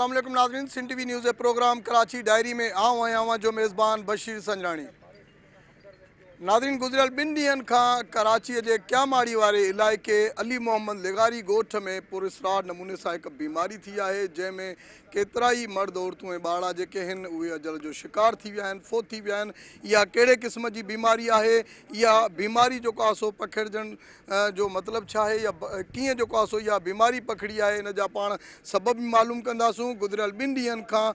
असलम नाजरीन सिन T V news program Karachi diary में आऊँ आया हुआ जो मेज़बान बशीर संजरानी नादरीन गुज़रियल ॿिनि ॾींहनि खां कराचीअ जे क्यामाड़ी वारे इलाइक़े अली मोहम्मद लिगारी ॻोठ में पूरे नमूने सां हिकु बीमारी थी आहे जंहिंमें केतिरा ई मर्द औरतूं ऐं ॿार जेके आहिनि उहे अजल जो शिकार थी विया आहिनि फोत थी विया आहिनि इहा कहिड़े क़िस्म जी बीमारी आहे इहा बीमारी जेको आहे सो पखिड़िजण जो मतिलबु छा आहे या कीअं जेको आहे सो इहा बीमारी पखिड़ी आहे इन जा पाण सबबु मालूम कंदासूं गुज़रियल ॿिनि ॾींहनि खां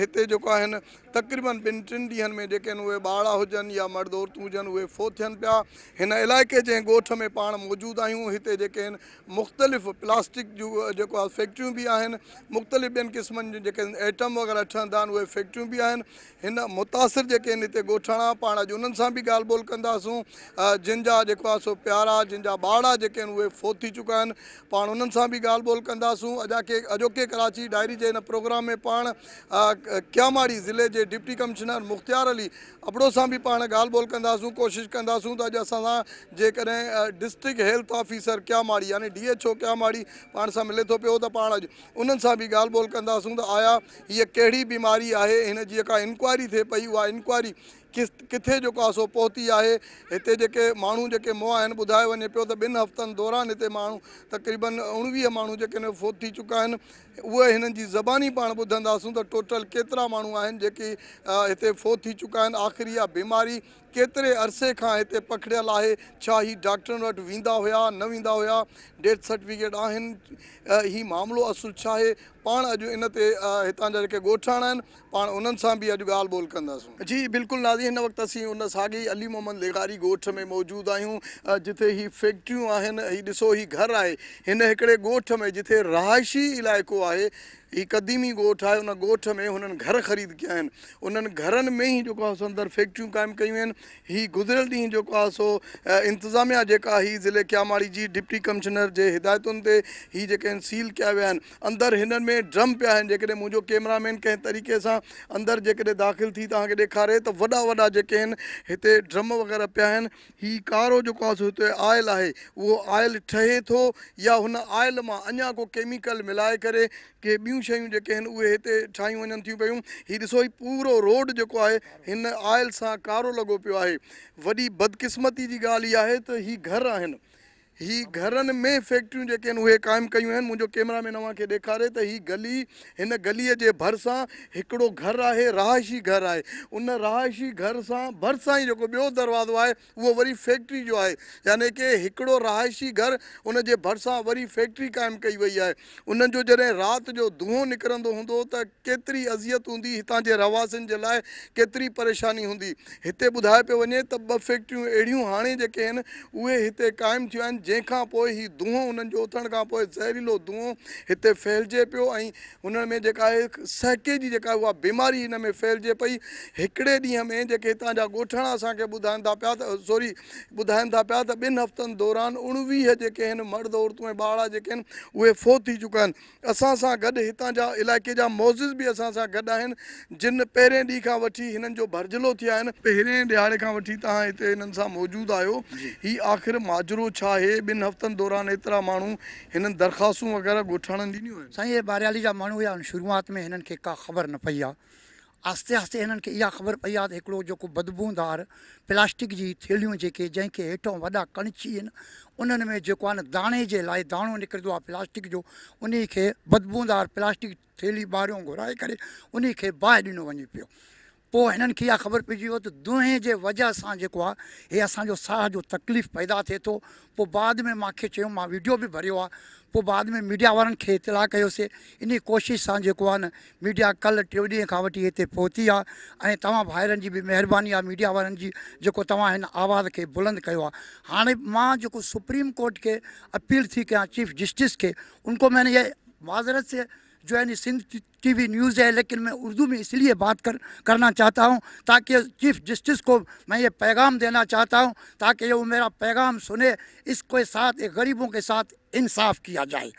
हिते जेको आहिनि तक़रीबनि ॿिनि टिनि ॾींहनि में जेके आहिनि उहे ॿार हुजनि या मर्द औरतूं उहे फो थियनि पिया हिन इलाइक़े जे ॻोठ में पाण मौजूदु आहियूं हिते जेके आहिनि मुख़्तलिफ़ प्लास्टिक जूं जेको आहे फैक्ट्रियूं बि आहिनि मुख़्तलिफ़ ॿियनि क़िस्मनि जूं जेके आहिनि आइटम वग़ैरह ठहंदा आहिनि उहे फैक्ट्रियूं बि आहिनि हिन मुतासिर जेके आहिनि हिते ॻोठाणा पाण अॼु उन्हनि सां बि ॻाल्हि ॿोल कंदासूं जिन जा जेको आहे सो प्यारा जिन जा ॿार आहे जेके आहिनि उहे फो थी चुका आहिनि पाण उन्हनि सां बि ॻाल्हि ॿोल कंदासूं अॼाके अॼोके कराची डायरी जे हिन प्रोग्राम में पाण क्यामाड़ी ज़िले जे डिप्टी कमिशनर मुख़्तियार अली अबड़ो सां बि पाण ॻाल्हि ॿोल कंदासीं कोशिशि कंदासूं त अॼु असां सां जेकॾहिं डिस्ट्रिक्ट हेल्थ ऑफिसर क्या माड़ी यानी डी एच ओ क्या माड़ी पाण सां मिले थो पियो त पाण अॼु उन्हनि सां बि ॻाल्हि ॿोल कंदासूं त आया हीअ कहिड़ी बीमारी आहे हिन जी जेका इंक्वायरी थिए पई उहा इंक्वायरी किस किथे जेको आहे सो पहुती आहे हिते जेके माण्हू जेके मोह आहिनि ॿुधाए वञे पियो त ॿिनि हफ़्तनि दौरान हिते माण्हू तक़रीबन उणिवीह माण्हू जेके आहिनि फोत थी चुका आहिनि उहे हिननि जी ज़बान पाण त टोटल केतिरा माण्हू आहिनि जेकी हिते फोत थी चुका आहिनि आख़िरी इहा बीमारी केतिरे अरसे खां हिते पखिड़ियल आहे छा ही डॉक्टरनि वटि वेंदा हुआ न वेंदा हुआ डेथ सर्टिफिकेट आहिनि हीउ मामिलो असुलु छा आहे पाण अॼु इन ते हितां जा जेके ॻोठाणा आहिनि पाण उन्हनि सां बि अॼु ॻाल्हि ॿोल कंदासीं जी बिल्कुलु नाज़ी हिन वक़्तु असीं उन साॻे अली मोहम्मद लेगारी ॻोठ में मौजूदु आहियूं जिते हीअ फैक्ट्रियूं आहिनि हीउ ॾिसो हीउ घर आहे हिन हिकिड़े ॻोठ में जिथे रहाइशी इलाइक़ो आहे ही क़दीमी ॻोठ आहे उन ॻोठ में हुननि घर ख़रीद कया आहिनि उन्हनि घरनि में ई जेको आहे सो अंदरि फैक्ट्रियूं क़ाइमु कयूं आहिनि हीअ गुज़िरियल ॾींहुं जेको आहे सो इंतिज़ामिया जेका ही ज़िले क्यामाड़ी जी डिप्टी कमिशनर जे हिदायतुनि ते ही जेके आहिनि सील कया विया आहिनि अंदरि हिननि में ड्रम पिया आहिनि जेकॾहिं मुंहिंजो कैमरामैन कंहिं तरीक़े सां अंदरि जेकॾहिं दाख़िल थी तव्हांखे ॾेखारे त वॾा वॾा जेके आहिनि हिते ड्रम वग़ैरह पिया आहिनि हीउ कारो जेको आहे सो हिते आयल आहे उहो आयल ठहे थो या हुन आयल मां अञा को केमिकल मिलाए करे के ॿियूं शयूं जेके आहिनि उहे हिते ठाहियूं वञनि थियूं पियूं हीउ ॾिसो पूरो रोड जेको आहे हिन आयल सां कारो लॻो पियो आहे वॾी बदकिस्मती जी ॻाल्हि इहा आहे त ही घर आहिनि हीअ घरनि में फैक्ट्रियूं जेके आहिनि उहे क़ाइमु कयूं आहिनि मुंहिंजो कैमरा मैन खे ॾेखारे त हीअ गली हिन गलीअ जे भरिसां हिकिड़ो घरु आहे रहाइशी घरु आहे उन रहाइशी घर सां भरिसां ई जेको ॿियो दरवाज़ो आहे उहो वरी फैक्ट्री जो आहे यानी की हिकिड़ो रहाइशी घरु उन भरिसां वरी फैक्ट्री क़ाइमु कई वई आहे उनजो जॾहिं राति जो धूंओं निकिरंदो हूंदो त केतिरी अज़ियत हूंदी हितां जे रहवासनि जे लाइ केतिरी परेशानी हूंदी हिते ॿुधाए पियो वञे त ॿ फैक्ट्रियूं अहिड़ियूं हाणे जेके आहिनि उहे हिते क़ाइमु थियूं आहिनि जंहिंखां पोइ हीउ धूंओं हुननि जो उथण खां पोइ ज़हरीलो धुंओ हिते फैलिजे पियो ऐं हुन में जेका आहे सहके जी जेका उहा बीमारी हिन में फहिलिजे पई हिकिड़े ॾींहं में जेके हितां जा ॻोठाण असांखे ॿुधाइनि था पिया त सॉरी ॿुधाइनि था पिया त ॿिनि हफ़्तनि दौरान उणिवीह जेके आहिनि मर्द औरतूं ऐं ॿार जेके आहिनि उहे थी चुका आहिनि असां सां गॾु हितां जा इलाइक़े जा मौजिज़ बि असां सां गॾु आहिनि जिन पहिरें ॾींहुं खां वठी हिननि जो भरझलो थिया आहिनि पहिरें ॾिहाड़े खां वठी तव्हां हिते हिननि सां मौजूदु साईं बारियाली जा माण्हू हुआ शुरूआत में हिननि खे का ख़बर न पई आहे आस्ते आस्ते हिननि खे इहा ख़बर पई आहे त हिकिड़ो जेको बदबूदार प्लास्टिक जी थेलियूं जेके जंहिंखे हेठां वॾा कणची आहिनि उन्हनि में जेको आहे न दाणे जे लाइ दाणो निकिरंदो आहे प्लास्टिक जो उन खे बदबूदार प्लास्टिक थेली बारो घुराए करे उन खे बाहि ॾिनो वञे पियो पोइ हिननि खे इहा ख़बर पइजी तो त के वजह से जेको आहे हे असांजो साह जो तकलीफ़ पैदा थे तो बाद में मूंखे मां वीडियो भी भरियो आहे बाद में मीडिया वारनि के इतला कयोसीं इन कोशिश से जो आहे न मीडिया कल टियों ॾींहं खां वठी हिते पहुती आहे ऐं तव्हां भाइरनि जी बि महिरबानी मीडिया वारनि की जो तव्हां हिन आवाज़ खे बुलंद हाँ आहे हाणे मां जेको सुप्रीम कोर्ट के अपील थी क्या चीफ जस्टिस के उनको मैंने ये माज़रत से जो है नी सिंध टीवी न्यूज़ है लेकिन मैं उर्दू में इसलिए बात कर करना चाहता हूँ ताकि चीफ जस्टिस को मैं ये पैगाम देना चाहता हूँ ताकि वो मेरा पैगाम सुने इसके साथ एक गरीबों के साथ इंसाफ किया जाए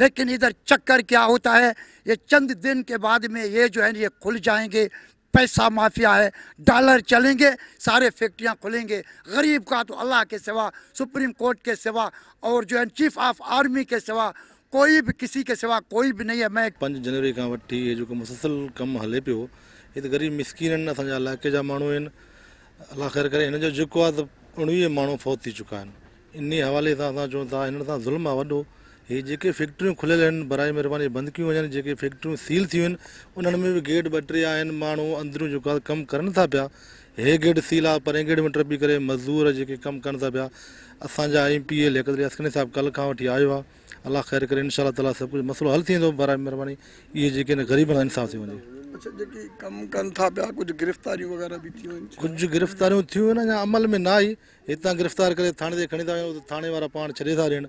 लेकिन इधर चक्कर क्या होता है ये चंद दिन के बाद में ये जो है ये खुल जाएंगे पैसा माफिया है डॉलर चलेंगे सारे फैक्ट्रियाँ खुलेंगे गरीब का तो अल्लाह के सिवा सुप्रीम कोर्ट के सिवा और जो है चीफ ऑफ आर्मी के सिवा कोई भी किसी के सिवा कोई भी नहीं है मैं पंज जनवरी का वी ये जो मुसलसल कम हल पो ये तो ग़रीब मिसकिन असा इलाके इलाइक़े जा माण्हू खैर कर उवी मू फौत थी चुका आहिनि इन हवाले से अस चऊं था ज़ुल्म आहे वो ये जेके फैक्ट्रियूं खुलियल आहिनि बराए महिरबानी बंदि कयूं वञनि जेके फैक्ट्रियूं सील थी उन्होंने उन्हनि में बि गेट बटे टे आहिनि माण्हू अंदरियूं जेको आहे था पाया हे गेट सील आ परे गेट में टपी कर मज़दूर जेके कम कनि था पिया असांजा M P L Askani sahab कल का वी आयो आहे अलाह ख़ैर करे इनशा ताला सभु कुझु मसलो हल थी वेंदो बराए महिरबानी इहे जेके ग़रीबनि सां इंसाफ़ थी वञे कुझु गिरफ़्तारियूं थियूं आहिनि अञा अमल में न आई हितां गिरफ़्तार करे थाणे ते खणी था वञूं त थाणे वारा पाण छॾे था ॾियनि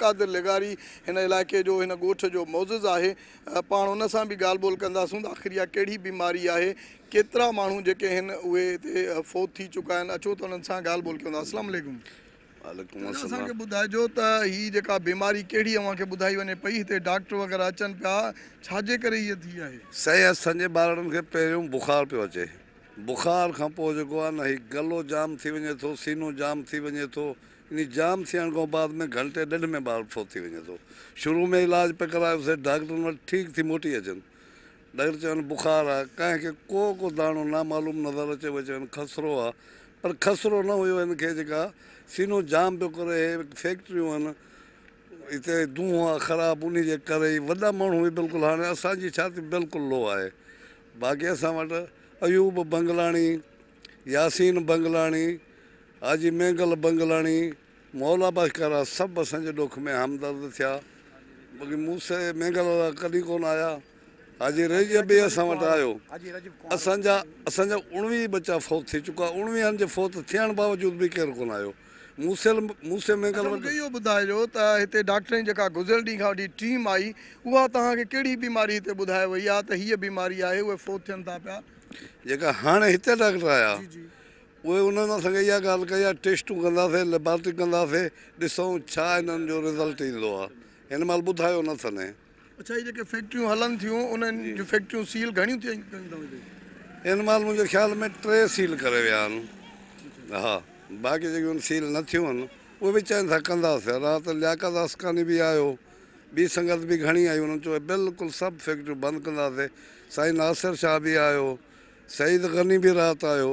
कादिर लिगारी इन इन जो ॻोठ जो इलाइक़ आहे पाण उन सां बि ॻाल्हि ॿोल कंदासूं त आख़िर इहा कहिड़ी बीमारी आहे केतिरा माण्हू जेके आहिनि उहे हिते फोत थी चुका आहिनि अचो त उन्हनि सां ॻाल्हि ॿोल असांखे ॿुधाइजो त हीअ जेका बीमारी कहिड़ी अव्हांखे ॿुधाई वञे पई हिते डॉक्टर वग़ैरह अचनि पिया छाजे करे हीअ थी आहे साईं असांजे ॿारनि खे पहिरियों पियो अचे बुखार खां पोइ जेको आहे न हीउ गलो जाम थी वञे थो सीनो जाम थी वञे थो इन जाम थियण खां बाद में घंटे ॾेढ में ॿार सो थी वञे थो शुरू में इलाज पिया करायोसीं डॉक्टरनि वटि ठीकु थी मोटी अचनि डॉक्टर चवनि बुखार आहे कंहिंखे को को दाणो नामालूम नज़र अचे थो चवनि ख़सरो आहे पर ख़सरो न हुयो इन खे जेका सीनो जाम पियो करे फैक्ट्रियूं आहिनि हिते दूंहं आहे ख़राबु उन जे करे ई वॾा माण्हू ई बिल्कुलु हाणे असांजी छा बिल्कुलु लो आहे बाक़ी असां वटि अयूब बंगलाणी यासीन बंगलाणी आजी मेंगल बंगलाणी मोला बाश करा सभु हमदर्द थिया उणिवीह हंधि फोत थियण बावजूदि बि केरु कोन आयोगल वारो इहो गुज़रियल आहे उहे थियनि था पिया जेका हाणे हिते आया उहे उन्हनि खे इहा ॻाल्हि कई आहे टेस्टूं लेबोर कंदासीं छा हिननि जो रिज़ल्ट ईंदो आहे ख़्याल में टे सील करे विया हा बाक़ी जेकियूं सील न थियूं आहिनि उहे बि चवनि था कंदासीं राति लियाकत आसकानी बि आयो ॿी संगत बि घणी आई हुननि चयो बिल्कुलु सभु फैक्ट्रियूं बंदि कंदासीं साईं नासिर शाह बि आयो सईद गनी बि राति आयो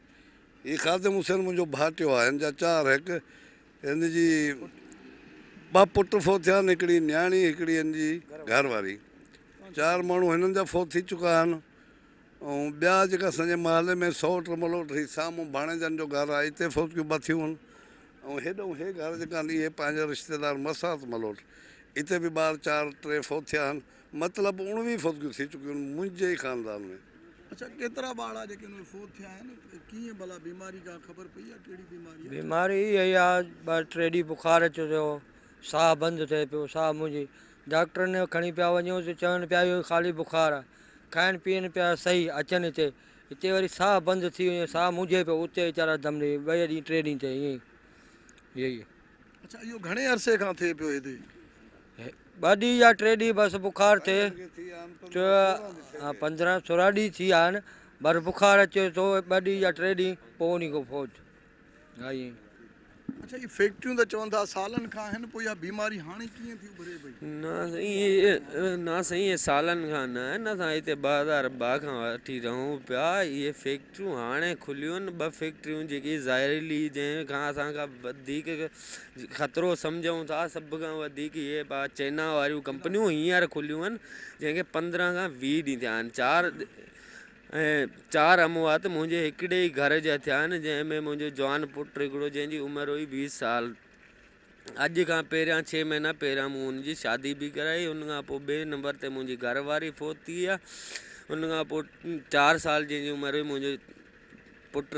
ये खादिम हुसैन मुझे भाटियो आहे हिन चार एक हिनजी ब पुट फोत थी न्याणी एक घरवारी चार माण्हू इन फोत थी चुका आहिनि ऐं ॿिया जेका में सौ वटि मलोट साम्हूं बाणेजनि जो घर आहे इतने फोत ॿ थियूं आहिनि घर जेका आहिनि रिश्तेदार मसात मलोट इतने भी बार चार टे फोत थे मतलब मतिलबु उणिवीह थी चुक मुझे ही ख़ानदान में बीमारी इहो ई आहे ॿ टे ॾींहं बुखार अचे पियो साहु बंदि थिए पियो साहु मुंहिंजी डॉक्टरनि खणी पिया वञूं त चवनि पिया इहो ख़ाली बुखार आहे खाइण पीअनि पिया सही अचनि हिते हिते वरी साहु बंदि थी वञे साहु मुंझे पियो उते वीचारा धमनी ॿ ॾींहं टे ॾींहं चई अच्छा इहो घणे अरसे खां थिए पियो ॿ या टे ॾींहं बसि बुख़ार थिए पंद्रहं सोरहं ॾींहं थी विया आहिनि बसि बुखार अचे थो ॿ ॾींहं या टे ॾींहं को फ़ौज आई न साईं न साईं इहे सालनि खां न असां हिते ॿ हज़ार ॿ खां वठी रहूं पिया इहे फैक्ट्रियूं हाणे खुलियूं आहिनि ॿ फैक्ट्रियूं जेकी ज़ाहिरीली जंहिंखां असांखां वधीक ख़तरो समुझूं था सभु खां वधीक इहे चाइना वारियूं कंपनियूं हींअर खुलियूं आहिनि जंहिंखे पंद्रहं खां वीह ॾीं थिया आहिनि चारि चार चारि अमुवा त मुंहिंजे हिकिड़े ई घर जा थिया आहिनि जंहिंमें मुंहिंजो जवान पुटु हिकिड़ो जंहिंजी हुई वीह साल अज का पहिरियां छह महीना पहिरियां मूं शादी भी कराई उन खां नंबर ते मुझी घरवारी फोती है उन हुन साल जंहिंजी उमिरि हुई मुझे पुट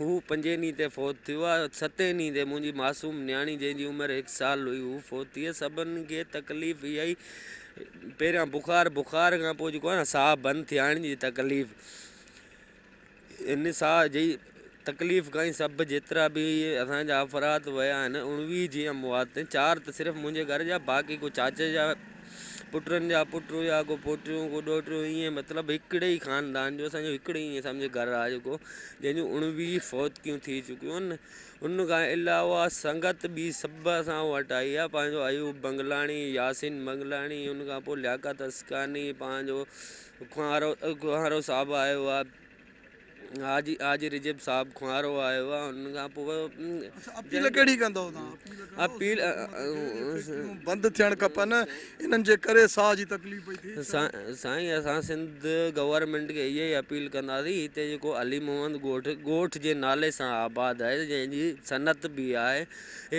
हू पंजे ॾींहं ते फ़ौत थियो आहे सते ॾींहं ते मुंहिंजी मासूम न्याणी जंहिंजी उमिरि हिकु साल हुई हू फ़ौत थी सभिनि खे तकलीफ़ इहा ई पहिरियां बुखार बुख़ार खां पोइ जेको आहे न साहु बंदि थियण जी तकलीफ़ इन साह जी तकलीफ़ खां ई सभु जेतिरा बि असांजा अफ़राद विया आहिनि उणिवीह जीअं चार त सिर्फ़ु मुंहिंजे घर जा बाक़ी को चाचे जा पुटनि जा पुट या को पोटियूं को ॾोटियूं ईअं मतिलबु हिकिड़े ई ख़ानदान जो असांजो हिकिड़े ईअं सम्झो घरु आहे जेको जंहिंजूं उणिवीह फौतकियूं थी चुकियूं आहिनि अलावा संगत बि सभु असां वटि आई आहे पंहिंजो अयूब बंगलाणी यासीन बंगलाणी उनखां पोइ लियाका अस्कानी पंहिंजो कुखारो साहबु आयो आहे आज आज रिजिव साहब खुंरो आयो आहे तकलीफ खां थी साईं असा सिंध गवर्नमेंट खे इहो ई अपील कंदासीं हिते जेको अली मोहम्मद जे नाले सा आबाद जे जी सनत भी आए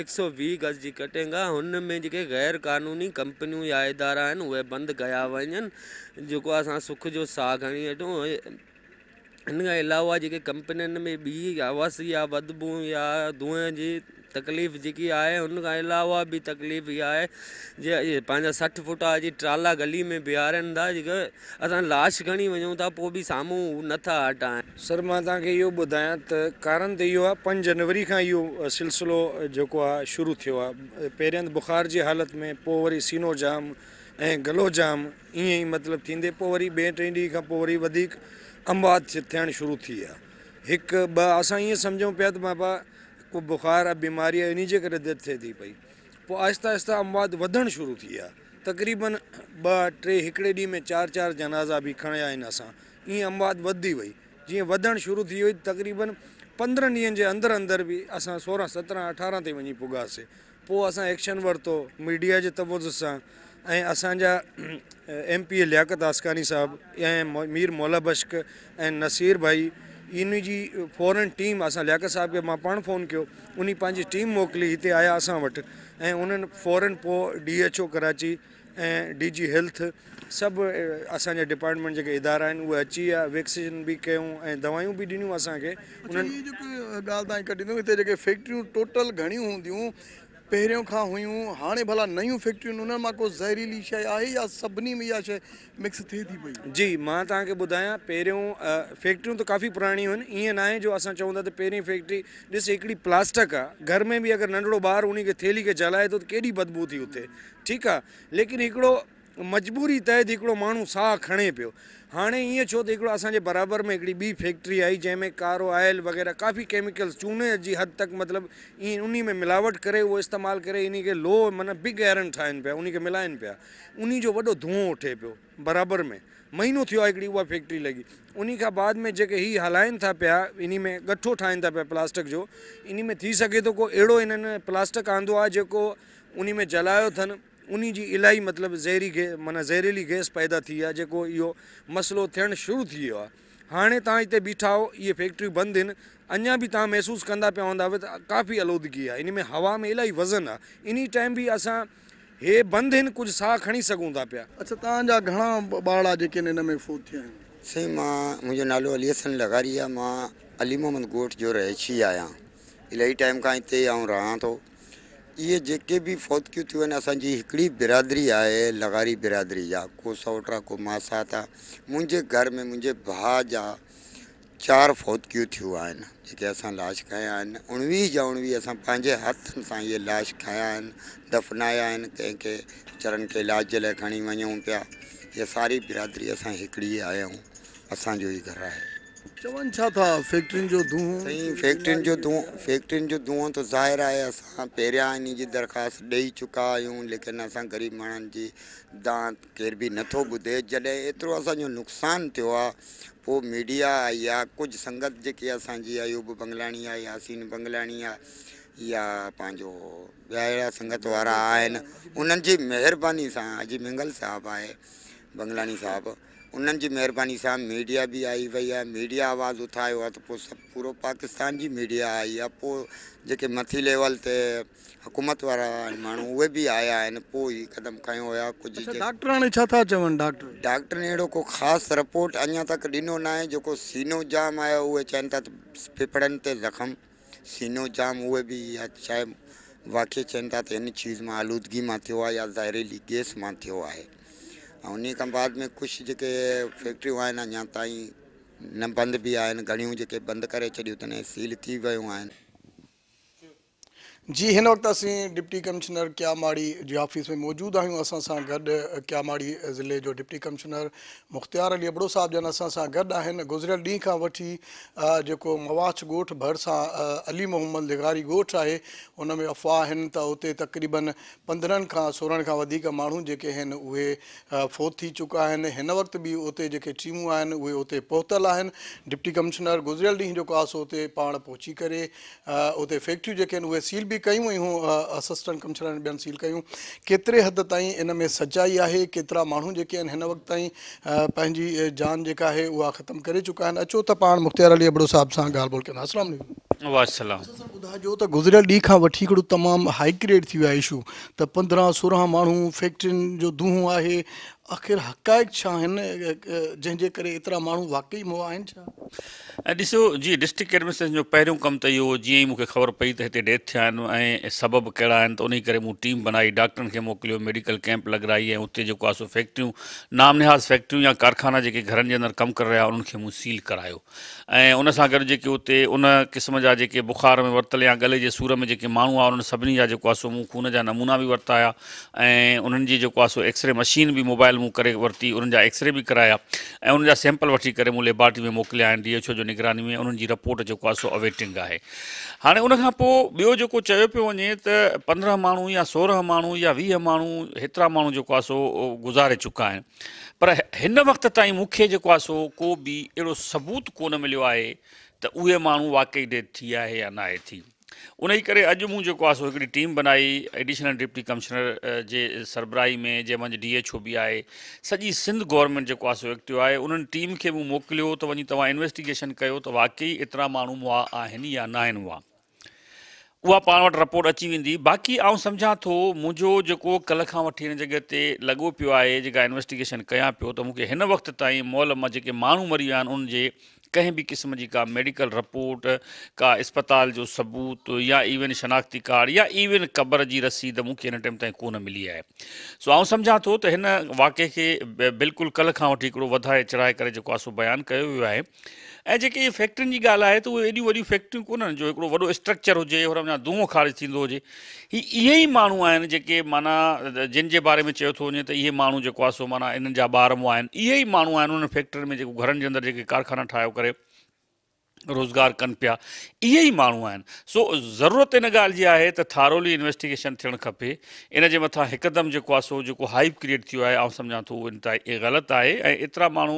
120 गज़ जी कटेगा उन में जे गैर कानूनी कंपनियूं या इदारा वे बंद गया वन जो को असा सुख जो साहु खणी हटो इन खां अलावा जेके कंपनियुनि में बि हवा या बदबू या धूअ जी तकलीफ़ जेकी आहे हुन खां अलावा बि तकलीफ़ इहा आहे जे पंहिंजा सठि फुट अॼु ट्राला गली में बीहारनि था जेके असां लाश खणी वञूं था पोइ बि साम्हूं नथा हटाइनि सर मां तव्हांखे इहो ॿुधायां त कारण त इहो आहे पंज जनवरी खां इहो सिलसिलो जेको आहे शुरू थियो आहे पहिरियां बुख़ार जी हालति में पोइ वरी सीनो जाम ऐं गलो जाम ईअं ई मतिलबु थींदे पोइ टे ॾींहं खां पोइ अंबाद थियण शुरू थी आहे हिकु ॿ असां ईअं सम्झूं पिया त बाबा को बुख़ार आहे बीमारी आहे इनजे करे थिए थी पई पोइ आहिस्ता आहिस्ता अंबाद वधणु शुरू थी तक़रीबन ॿ टे हिकिड़े ॾींहं में चारि चारि जनाज़ा बि खणिया आहिनि असां ईअं अंबाद वधी वई जीअं वधणु शुरू थी वई तक़रीबन पंद्रहं ॾींहनि जे अंदरि अंदरि बि असां सोरहं सत्रहं अठारह ताईं वञी पुॻियासीं पोइ असां एक्शन वरितो मीडिया जे सां ऐं असांजा एम पी लियाकत आसकानी साहबु ऐं मीर मौला बश्क ऐं नसीर भाई इन जी फॉरन टीम असां लियाकत साहब खे मां पाण फ़ोन कयो उन पंहिंजी टीम मोकिली हिते आया असां वटि ऐं उन्हनि फॉरन पोइ डी एच ओ कराची ऐं डी जी हेल्थ सभु असांजा डिपार्टमेंट जेके इदारा आहिनि उहे अची विया वैक्सेशन बि कयूं ऐं दवाऊं बि ॾिनियूं असांखे उन्हनि ॻाल्हि कढी हिते जेके फैक्ट्रियूं टोटल घणियूं हूंदियूं पहिरियों खां हुयूं हाणे भला नयूं फैक्ट्रियूं उन्हनि मां को ज़हरीली शइ आहे या सभिनी में इहा शइ मिक्स थिए थी पई जी मां तव्हांखे ॿुधायां पहिरियों फैक्ट्रियूं त काफ़ी पुराणियूं आहिनि ईअं न आहे जो असां चवंदा त पहिरीं फैक्ट्री ॾिस हिकिड़ी प्लास्टिक आहे घर में बि अगरि नंढिड़ो ॿारु उनखे थैली खे जलाए थो त केॾी बदबू थी उते ठीकु आहे लेकिन हिकिड़ो मजबूरी तहत हिकिड़ो माण्हू साहु खणे पियो हाणे ईअं छो त हिकिड़ो असांजे बराबरि में हिकिड़ी ॿी फैक्ट्री आई जंहिंमें कारो आयल वग़ैरह काफ़ी केमिकल्स चूने जी हद तक मतिलबु ईअं उन में मिलावट करे उहो इस्तेमालु करे इन खे लो माना बिग एरन ठाहिनि पिया उनखे मिलाइनि पिया उन जो वॾो धुओं उठे पियो बराबरि में महीनो थियो आहे हिकिड़ी उहा फैक्ट्री लॻी उन खां बाद में जेके हीउ हलाइनि था पिया इन में गठो ठाहिनि था पिया प्लास्टिक जो इन में थी सघे थो को अहिड़ो हिननि प्लास्टिक आंदो आहे जेको उन में जलायो अथनि उन जी इलाही मतिलबु ज़हरी गैस माना ज़हरीली गैस पैदा थी आहे जेको इहो मसलो थियणु शुरू थी वियो आहे हाणे तव्हां हिते बीठा आहियो इहे फैक्ट्रियूं बंदि आहिनि अञा बि तव्हां महसूसु कंदा पिया हूंदा त काफ़ी ऑलदगी आहे इन में हवा में इलाही वज़न आहे इन टाइम बि असां हे बंदि आहिनि कुझु साहु खणी सघूं था पिया अच्छा तव्हांजा घणा ॿार जेके आहिनि साईं मां मुंहिंजो नालो अली हसन लगारी आहे मां अली मोहम्मद गोठ जो रहिषी आहियां इलाही टाइम खां हिते आऊं रहां थो ये जेके भी फौत थियूं थियूं आहिनि बिरादरी आए लगारी बिरादरी आ को सौट को मासा था मुझे घर में मुझे भाउ जा चारि फौतकियूं थियूं आहिनि जेके असां लाश खाया उवी उणिवीह जा उणिवीह असां से ये लाश खाया आहिनि दफ़नाया आहिनि कंहिंखे के खे इलाज जे लाइ खणी वञूं पिया ये सारी बिरादरी असां आया आहियूं असांजो ही घर है चवनि छा था धुं फैक्ट्रियुनि जो धुआ फैक्ट्रीनि जो धुआं त ज़ाहिर आहे असां पहिरियां इन जी दरख़्वास्त ॾेई चुका आहियूं लेकिन असां ग़रीब माण्हुनि जी दां केर बि नथो ॿुधे जॾहिं एतिरो असांजो नुक़सानु थियो आहे पोइ मीडिया आई आहे कुझु संगत जेकी असांजी आई उहा बि बंगलाणी आहे यासीन बंगलाणी आहे या पंहिंजो ॿिया अहिड़ा संगत वारा आहिनि उन्हनि जी महिरबानी सां अजी मिंगल साहिबु आहे बंगलाणी उन्हनि जी महिरबानी सां मीडिया बि आई वई आहे मीडिया आवाज़ु उथायो आहे त पोइ सभु पूरो पाकिस्तान जी मीडिया आई आहे पोइ जेके मथी लेवल ते हुकूमत वारा आहिनि माण्हू उहे बि आया आहिनि पोइ ई कदम खयो कुझु डॉक्टर हाणे छा था चवनि डॉक्टर अहिड़ो को ख़ासि रिपोर्ट अञा तक ॾिनो न आहे जेको सीनो जाम आयो उहे चवनि था त फिफड़नि ते ज़ख़्म सीनो जाम उहे बि या छाहे वाकई चवनि था त हिन चीज़ मां आलूदगी मां थियो आहे या ज़हरीली गैस मां थियो आहे ऐं उन खां बाद में कुछ जेके फैक्ट्रियूं आज अं ताईं भी आज घड़ी आहिनि बंद कर बंदि सील थी वियूं जी हिन वक़्तु असीं डिप्टी कमिश्नर क्यामाड़ी जी ऑफिस में मौजूद आहियूं असां सां गॾु क्यामाड़ी ज़िले जो डिप्टी कमिश्नर मुख़्तियार अली अबड़ो साहब जन असां सां गुजरियल आहिनि गुज़िरियल ॾींहं खां वठी जेको मवाछ ॻोठ भरिसां अली मोहम्मद लिगारी गोठ है उन में अफ़वाह तो त उते तक़रीबन पंद्रहंनि खां सोरहंनि खां वधीक माण्हू जेके आहिनि थी चुका आहिनि हिन वक़्तु बि उते जेके टीमूं डिप्टी कमिश्नर गुजरियल ॾींहुं जेको आहे सो उत पाण पहुची करे उते फैक्ट्रियूं जेके सील केतिरे हदि ताईं इन में सचाई आहे केतिरा माण्हू जेके आहिनि हिन वक़्तु ताईं पंहिंजी जान जेका आहे उहा ख़तमु करे चुका आहिनि अचो त पाण मुख़्तियार अली अबड़ो साहिब सां ॻाल्हि ॿोल कंदा त गुज़रियल ॾींहं खां वठी तमामु हाई क्रेड थी वियो आहे इशू त पंद्रहं सोरहं माण्हू फैक्ट्रीनि जो दूहो आहे आख़िर हक़ाइक छा आहिनि जंहिंजे करे एतिरा माण्हू वाकई मुआ आहिनि छा ऐं ॾिसो जी डिस्ट्रिक्ट एडमिनिस्ट्रेशन जो पहिरियों कमु त इहो जीअं ई मूंखे ख़बर पई त हिते डेथ थिया आहिनि ऐं सबबु कहिड़ा आहिनि त उन करे मूं टीम बनाई डॉक्टरनि खे मोकिलियो मेडिकल कैंप लॻाई ऐं उते जेको आहे सो फैक्ट्रियूं नामनिहाज़ फैक्ट्रियूं या कारखाना जेके घरनि जे अंदरि कमु करे रहिया उन्हनि खे मूं सील करायो ऐं उन सां गॾु जेके उते उन क़िस्म जा जेके बुखार में वरितल या गले जे सूर में जेके माण्हू आहे उन्हनि सभिनी जा जेको आहे सो मूं खून जा नमूना बि वरिता ऐं उन्हनि जी जेको आहे सो एक्सरे मशीन बि मोबाइल मूं करे वरिती उन्हनि जा एक्सरे बि कराया ऐं उन जा सैम्पल वठी करे मूं लेबार्ट्री में मोकिलिया आहिनि डी एच ओ जो निगरानी में उन्हनि जी रिपोर्ट जेको आहे सो अवेटिंग आहे हाणे उनखां पोइ ॿियो जेको चयो पियो वञे त पंद्रहं माण्हू या सोरहं माण्हू या वीह माण्हू हेतिरा माण्हू जेको आहे सो गुज़ारे चुका आहिनि पर हिन वक़्त ताईं मूंखे जेको आहे सो को बि अहिड़ो सबूत कोन मिलियो आहे त उहे माण्हू वाक़ई डेथ थी आहे या न आहे थी उन ई करे अॼु मूं जेको आहे सो हिकिड़ी टीम बनाई एडिशनल डिप्टी कमिश्नर जे सरबराही में जंहिं मुंहिंजे डी एच ओ बि आहे सॼी सिंध गवर्नमेंट जेको आहे सो एक्टिव आहे उन्हनि टीम खे मूं मोकिलियो त वञी तव्हां इन्वेस्टिगेशन कयो त वाकई एतिरा माण्हू उहा आहिनि या न आहिनि उहा उहा पाण वटि रिपोर्ट अची वेंदी बाक़ी आउं सम्झां थो मुंहिंजो जेको कल्ह खां वठी हिन जॻह ते लॻो पियो आहे जेका इन्वेस्टिगेशन कयां पियो त मूंखे हिन वक़्तु ताईं मॉल मां जेके माण्हू मरी विया आहिनि उनजे कंहिं बि क़िस्म जी का मेडिकल रिपोर्ट का इस्पताल जो सबूत या इवन शनाख़्ती कार्ड या इवन क़बर जी रसीद मूंखे हिन टाइम ताईं कोन मिली आहे सो आउं सम्झां थो त हिन वाके खे बिल्कुलु कल्ह खां वठी हिकिड़ो वधाए चढ़ाए करे जेको आहे सो बयानु कयो वियो आहे ऐं जेके इहे फैक्ट्रियुनि जी ॻाल्हि आहे त उहे एॾियूं वॾियूं फैक्ट्रियूं कोन्हनि जो हिकिड़ो वॾो स्ट्रक्चर हुजे हुन धूऊं ख़ारिज थींदो हुजे हीअ इहे ई माण्हू आहिनि जेके माना जिन जे बारे में चयो थो वञे त इहे माण्हू जेको आहे सो माना इन्हनि जा ॿार आहिनि इहे ई माण्हू आहिनि उन्हनि फैक्ट्रियुनि में जेको घरनि जे अंदरि जेके कारखाना ठाहियो करे रोज़गार कनि पिया इहे ई माण्हू आहिनि सो ज़रूरत इन ॻाल्हि जी आहे त थारोली इन्वेस्टिगेशन थियणु खपे इन जे मथां हिकदमि जेको आहे सो जेको हाइप क्रिएट थियो आहे ऐं सम्झां थो इन ताईं इहे ग़लति आहे ऐं एतिरा माण्हू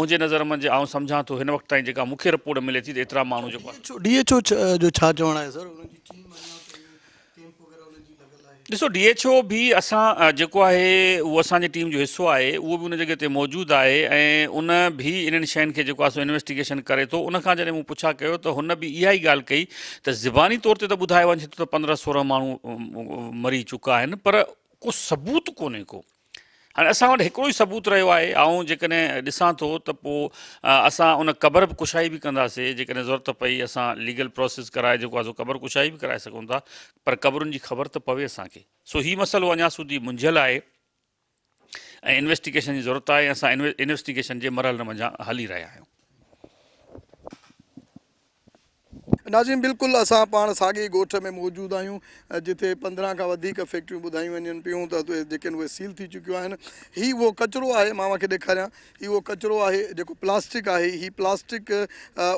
मुंहिंजे नज़र में सम्झां थो हिन वक़्तु ताईं जेका मूंखे रिपोर्ट मिले थी त एतिरा माण्हू जेको डी एच ओ जो छा चवणु आहे सर ॾिसो डी एच ओ बि असां जेको आहे उहो असांजी टीम जो हिसो आहे उहो बि उन जॻह ते मौजूदु आहे ऐं उन बि इन्हनि शयुनि खे जेको आहे सो इन्वेस्टिगेशन करे थो उनखां जॾहिं मूं पुछा कयो त हुन बि इहा ई ॻाल्हि कई त ज़बानी तौर ते त ॿुधायो वञे थो त पंद्रहं सोरहं माण्हू मरी चुका आहिनि पर को सबूत कोन्हे को हाणे असां वटि हिकिड़ो ई सबूत रहियो आहे ऐं जेकॾहिं ॾिसां थो त पोइ असां उन क़बर बि कुशाई बि कंदासीं जेकॾहिं ज़रूरत पई असां लीगल प्रोसेस कराए जेको आहे क़बर कुशाई बि कराए सघूं था पर क़बरुनि जी ख़बर त पवे असांखे सो हीउ मसइलो अञा सूदी मुंझियलु आहे ऐं इन्वेस्टिगेशन जी ज़रूरत आहे असां इन्वेस्टिगेशन जे मरहल मज़ा हली रहिया आहियूं नाज़िम बिल्कुल अस पा सागे गोठ में मौजूद आयु जिथे पंद्रह का फैक्ट्री बुधाई वन वञनि पियूं त सील थी चुकियूं आहिनि वो कचरो है आहे के ॾेखारियां ही वो कचरो है जो प्लास्टिक है हीअ प्लास्टिक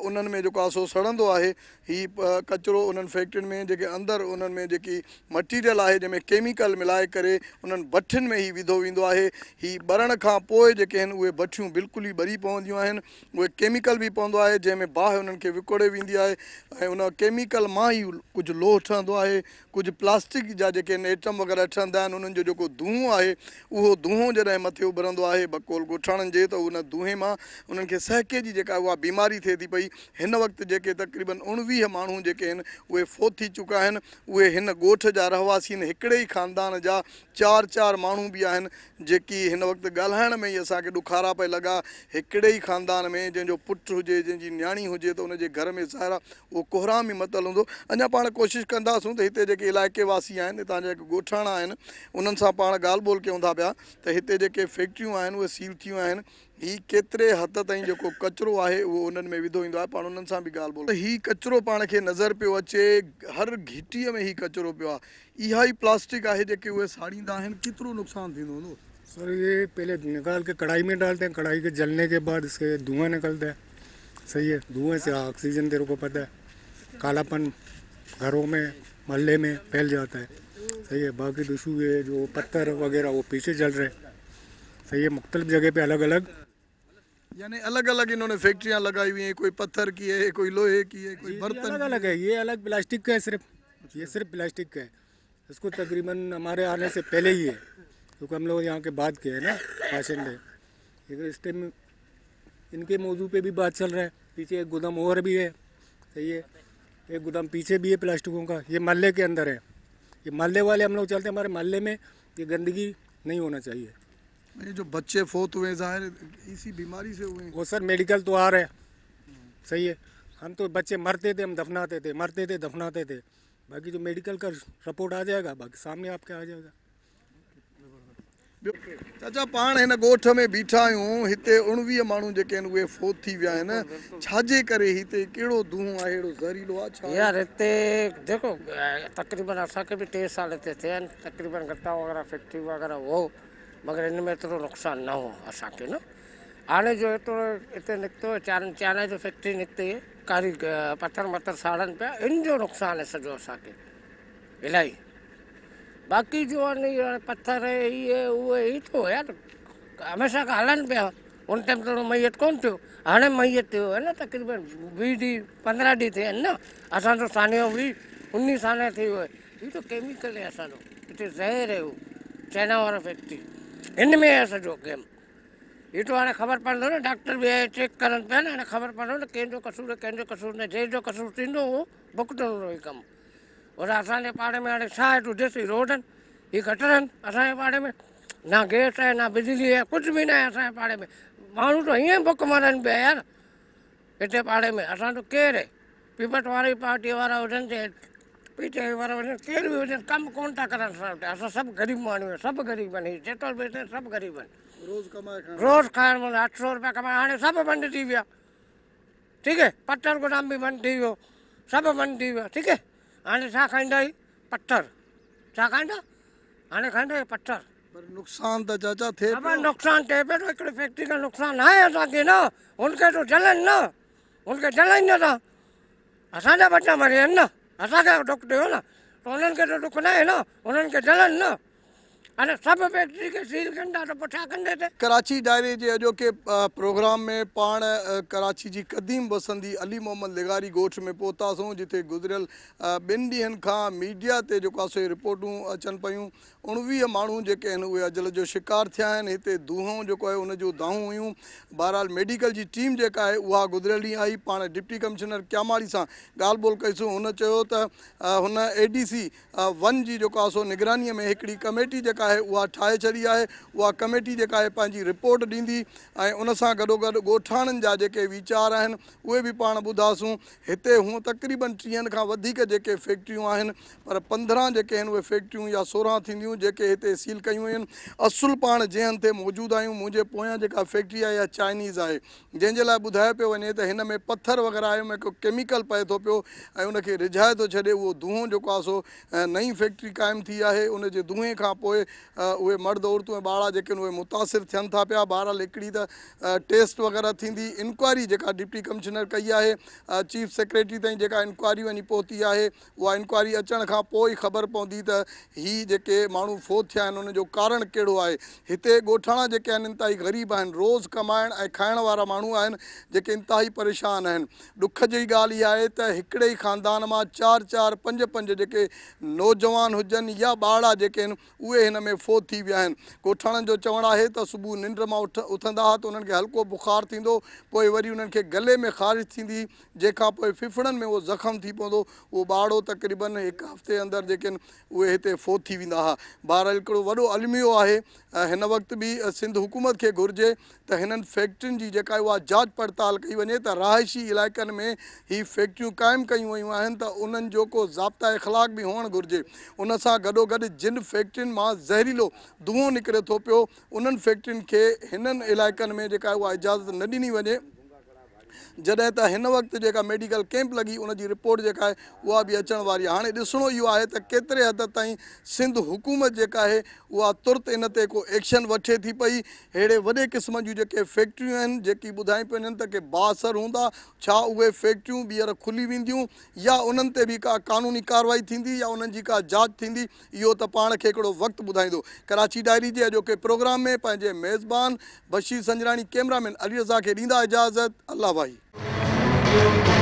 उन में जो आहे सो सड़ंदो आहे हीअ कचिरो उन्हनि फैक्ट्रियुनि में जो अंदर उन में जी मटीरियल है जैमें केमिकल मिले कर उन्हनि भठियुनि में ही विधो वो है हीअ बरण खां पोइ बिल्कुल ही बरी भठियूं उ ई ॿरी पवंदियूं आहिनि उहे केमिकल बि पवंदो आहे जंहिंमें बाहि उन्हनि विकोड़े वी है ऐं उन केमिकल मां ई कुझु लोह ठहंदो आहे कुझु प्लास्टिक जा जेके आहिनि एटम वग़ैरह ठहंदा आहिनि उन्हनि जो जेको धुंओ आहे उहो धूंहों जॾहिं मथे उभरंदो आहे बकोल ॻोठाणनि जे त उन धुए मां उन्हनि खे सहके जी जेका उहा बीमारी थिए थी पई हिन वक़्तु जेके तक़रीबन उणिवीह माण्हू जेके आहिनि उहे फोत थी चुका आहिनि उहे हिन ॻोठ जा रहवासीनि हिकिड़े ई ख़ानदान जा चारि चारि माण्हू बि आहिनि जेकी हिन वक़्तु ॻाल्हाइण में ई असांखे ॾुखारा पिया लॻा हिकिड़े ई ख़ानदान में जंहिंजो पुटु हुजे जंहिंजी नियाणी हुजे त उनजे घर में सारा उहो कोहरा में मतल हूंदो अञा पा कोशिश कहूँ तो इतने जी इलाकेवासी इतना जो गोठाना गोठाणा पा गाल बोल पाण ॻाल्हि ॿोल कयूं था पिया त हिते जेके फैक्ट्रियूं आहिनि उहे सील थी हि केतरे हद ताईं जेको कचिरो आहे उहो उन्हनि में विधो ईंदो पा पाण भी गाल बोल हि कचरो त के नज़र पियो अचे हर घिटी में ही कचरो पो आहे प्लास्टिक है जेके उहे साड़ींदा नुकसान केतिरो हों सर ये पहले निकाल के कढ़ाई में डालते हैं कढ़ाई के जलने के बाद इसके धुआं निकलता है सही है धुएं से ऑक्सीजन तेरे को पता है कालापन घरों में मोहल्ले में फैल जाता है सही है बाकी दूसू ये जो पत्थर वगैरह वो पीछे जल रहे सही है मुख्तल जगह पे अलग अलग यानी अलग अलग इन्होंने फैक्ट्रियां लगाई हुई हैं कोई पत्थर की है कोई लोहे की है कोई बर्तन अलग अलग है ये अलग प्लास्टिक का है सिर्फ ये सिर्फ प्लास्टिक का है इसको तकरीबन हमारे आने से पहले ही है क्योंकि हम लोग यहाँ के बाद के हैं ना भाषण में इस टाइम इनके मौजू पे भी बात चल रहा है पीछे एक गोदाम और भी है सही है एक गोदाम पीछे भी है प्लास्टिकों का ये महल्ले के अंदर है ये महल्ले वाले हम लोग चलते हैं हमारे महल्ले में ये गंदगी नहीं होना चाहिए ये जो बच्चे फोत हुए जाहिर इसी बीमारी से हुए वो सर मेडिकल तो आ रहा है सही है हम तो बच्चे मरते थे हम दफनाते थे मरते थे दफनाते थे बाकी जो मेडिकल का रिपोर्ट आ जाएगा बाकी सामने आपके आ जाएगा हिते जेको तकरीबनि असांखे बि टे साल हिते थिया आहिनि तकरीबनि गटा वग़ैरह वग़ैरह हो मगर हिन में एतिरो नुक़सानु न हो असांखे न हाणे जो एतिरो निकितो चाइना जो फैक्ट्री निकिती कारी पथर साड़नि पिया इन जो नुक़सानु आहे सॼो असांखे इलाही बाकी जो नहीं पत्थर है ये वो यही तो यार हमेशा का हलन पे उन टाइम तो मैयत कौन थियो हाणे मैयत थियो है न तक़रीबन वीह ॾींहं पंद्रहं ॾींहं थिया आहिनि न असांजो साने जो वीह थी वियो आहे केमिकल आहे असांजो हिते ज़हर है उहो चाइना वारा फैक्ट्री हिन में आहे गेम हीअ त हाणे ख़बर पवंदो न डॉक्टर भी आहे चेक करनि पिया न ख़बर पवंदो न कंहिंजो कसूर कंहिंजो कसूर न जैसे कसूर थींदो उहो भुगतंदो ई कमु और असांजे पाड़े में हाणे छा रोड आहिनि हीअ घटि पाड़े में ना गैस है ना बिजली है कुछ भी न आहे पाड़े में माण्हू तो हीअं बुख मरन पे यार इतने पाड़े में असांजो केरु आहे पीपट वारी पार्टीअ वारा हुजनि चाहे पी टी आई वारा हुजनि केरु बि हुजनि कमु ग़रीब माण्हू आहियूं ग़रीब आहिनि हीअ जेतिरो बि ग़रीब आहिनि रोज़ु कमाए रोज़ु अठ सौ रुपया कमा हाणे सभु बंदि थी विया ठीकु आहे गोदाम भी बंद थी वियो सभु थी वियो ठीकु आने सा खाईंदा पत्थर सा खाईंदा हाणे खाईंदा पत्थर नुक़सान तो चाचा थे पियो नुक़सान थे पे तो हिकिड़ी फैक्ट्री खां नुक़सानु आहे असांखे ना उनके तो जलनि न हुनखे जलाइनि नथा असांजा बचा बच्चा मरे ना असांखे दुख ॾियो न त उन्हनि खे त दुख न है ना तो उन्हनि तो जलन ना कराची डायरी जे के प्रोग्राम में पाण कराची जी क़दीम बसंदी अली मोहम्मद लिगारी गोठ में पहुतासूं जिथे गुज़रियल बिन ॾींहंनि खां मीडिया ते जो आहे सो रिपोर्टूं अचन पियूं 19 माण्हू जेके आहिनि उहे अजल जो शिकार थिया आहिनि हिते दुहों जेको आहे उन जूं दाहूं हुयूं बहरहाल मेडिकल जी टीम जेका आहे उहा गुज़िरियल ॾींहुं आई पाण डिप्टी कमिशनर क्यामाड़ी सां ॻाल्हि ॿोल कईसीं हुन चयो त हुन एडीसी वन जी जेको आहे सो निगरानीअ में हिकिड़ी कमेटी जेका आहे उहा ठाहे छॾी आहे उहा कमेटी जेका आहे पंहिंजी रिपोर्ट ॾींदी ऐं उन सां गॾो गॾु ॻोठाणनि जा जेके वीचार आहिनि उहे बि पाण ॿुधासूं हिते हूअं तक़रीबन टीहनि खां वधीक जेके फैक्ट्रियूं आहिनि पर पंद्रहं जेके आहिनि उहे फैक्ट्रियूं या सोरहं थींदियूं जेके हिते सील कयूं आहिनि असुल पाण जंहिं हंधि मौजूदु आहियूं मुंहिंजे पोयां जेका फैक्ट्री आहे इहा चाइनीज़ आहे जंहिंजे लाइ ॿुधायो पियो वञे त हिन में पथर वग़ैरह में को केमिकल पए थो पियो ऐं उनखे रिझाए थो छॾे उहो धूओं जेको आहे सो नई फैक्ट्री क़ाइमु थी आहे उनजे जे खां पोइ उहे मर्द औरतूं ऐं ॿार जेके आहिनि उहे मुतासिर थियनि था पिया बहरहाल हिकिड़ी त टेस्ट वग़ैरह थींदी इंक्वायरी जेका डिप्टी कमिशनर कई आहे चीफ सेक्रेटरी ताईं जेका इंक्वायरी वञी पहुती आहे उहा इंक्वायरी अचण खां पोइ ख़बर पवंदी त हीअ जेके माण्हू फोत थिया आहिनि उनजो कारण कहिड़ो आहे हिते ॻोठाणा जेके आहिनि ग़रीब आहिनि रोज़ु कमाइण ऐं खाइण वारा माण्हू आहिनि जेके इनता परेशान आहिनि ॾुख जी ॻाल्हि इहा आहे त हिकिड़े ई ख़ानदान मां चारि चारि पंज पंज जेके या ॿार जेके आहिनि फोत थी विया आहिनि जो चवणु आहे त सुबुह निंड मां उठ उथंदा हुआ त उन्हनि खे हल्को बुखारु थींदो पोइ वरी उन्हनि खे गले में ख़ारिश थींदी जंहिंखां पोइ फिफड़नि में उहो ज़ख़्म थी पवंदो उहो ॿार तक़रीबनि हिकु हफ़्ते अंदरि जेके आहिनि उहे हिते फोत थी वेंदा हुआ ॿार हिकिड़ो वॾो अलमियो आहे हिन वक़्त बि सिंध हुकूमत खे घुरिजे त हिननि फैक्ट्रियुनि जी जेका आहे उहा जांच पड़ताल कई वञे त रहायशी इलाइक़नि में हीअ फैक्ट्रियूं क़ाइमु कयूं वयूं आहिनि त उन्हनि जो को ज़ाब्ता इख़लाक बि हुअणु घुरिजे उन सां गॾोगॾु जिन फैक्ट्रियुनि मां ज़हरीलो धुओं निकिरे थो पियो उन्हनि फैक्ट्रियुनि खे हिननि इलाइक़नि में जेका उहा इजाज़त न ॾिनी वञे जॾहिं त हिन वक़्तु जेका मेडिकल कैम्प लॻी उन रिपोर्ट जेका आहे उहा बि अचण वारी आहे हाणे ॾिसणो इहो आहे त केतिरे हद ताईं सिंध हुकूमत जेका आहे उहा तुर्त इन ते को एक्शन वठे थी पई अहिड़े वॾे क़िस्म जूं जेके फैक्ट्रियूं आहिनि जेकी ॿुधायूं पियूं वञनि त बासर हूंदा छा उहे फैक्ट्रियूं ॿीहर खुली वेंदियूं या उन्हनि ते बि का कानूनी कारवाई थींदी या उन्हनि जी का जांच थींदी इहो त पाण खे हिकिड़ो वक़्तु ॿुधाईंदो कराची डायरी जे अॼोके प्रोग्राम में पंहिंजे मेज़बान बशीर संजराणी कैमरामैन अली रज़ा खे ॾींदा इजाज़त अलाह aí.